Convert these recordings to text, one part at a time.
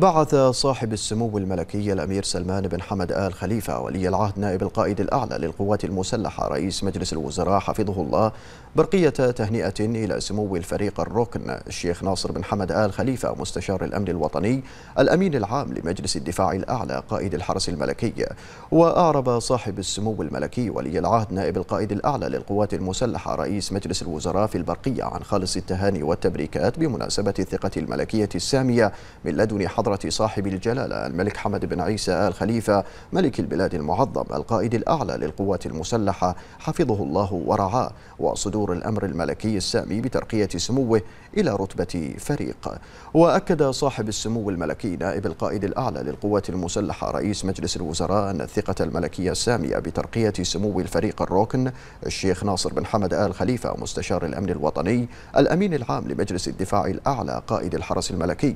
بعث صاحب السمو الملكي الأمير سلمان بن حمد آل خليفة ولي العهد نائب القائد الأعلى للقوات المسلحة رئيس مجلس الوزراء حفظه الله برقية تهنئة إلى سمو الفريق الركن الشيخ ناصر بن حمد آل خليفة مستشار الأمن الوطني الأمين العام لمجلس الدفاع الأعلى قائد الحرس الملكي وأعرب صاحب السمو الملكي ولي العهد نائب القائد الأعلى للقوات المسلحة رئيس مجلس الوزراء في البرقية عن خالص التهاني والتبريكات بمناسبة الثقة الملكية السامية من لدن حضرة بحضرة صاحب الجلالة الملك حمد بن عيسى آل خليفة ملك البلاد المعظم القائد الأعلى للقوات المسلحة حفظه الله ورعاه وصدور الأمر الملكي السامي بترقية سموه إلى رتبة فريق وأكد صاحب السمو الملكي نائب القائد الأعلى للقوات المسلحة رئيس مجلس الوزراء أن الثقة الملكية السامية بترقية سمو الفريق الروكن الشيخ ناصر بن حمد آل خليفة مستشار الأمن الوطني الأمين العام لمجلس الدفاع الأعلى قائد الحرس الملكي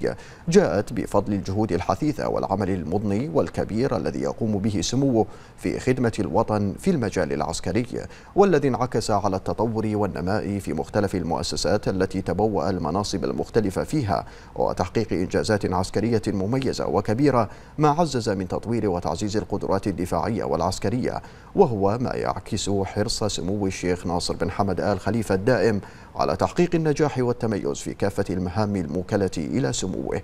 جاءت بفضل بفضل الجهود الحثيثة والعمل المضني والكبير الذي يقوم به سموه في خدمة الوطن في المجال العسكري والذي انعكس على التطور والنماء في مختلف المؤسسات التي تبوأ المناصب المختلفة فيها وتحقيق إنجازات عسكرية مميزة وكبيرة ما عزز من تطوير وتعزيز القدرات الدفاعية والعسكرية وهو ما يعكس حرص سمو الشيخ ناصر بن حمد آل خليفة الدائم على تحقيق النجاح والتميز في كافة المهام الموكلة إلى سموه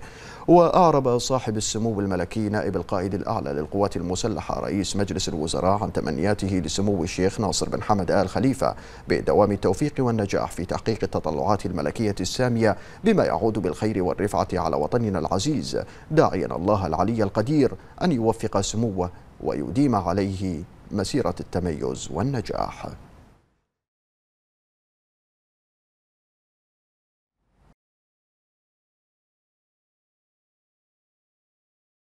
أعرب صاحب السمو الملكي نائب القائد الأعلى للقوات المسلحة رئيس مجلس الوزراء عن تمنياته لسمو الشيخ ناصر بن حمد آل خليفة بدوام التوفيق والنجاح في تحقيق التطلعات الملكية السامية بما يعود بالخير والرفعة على وطننا العزيز داعيا الله العلي القدير أن يوفق سموه ويديم عليه مسيرة التميز والنجاح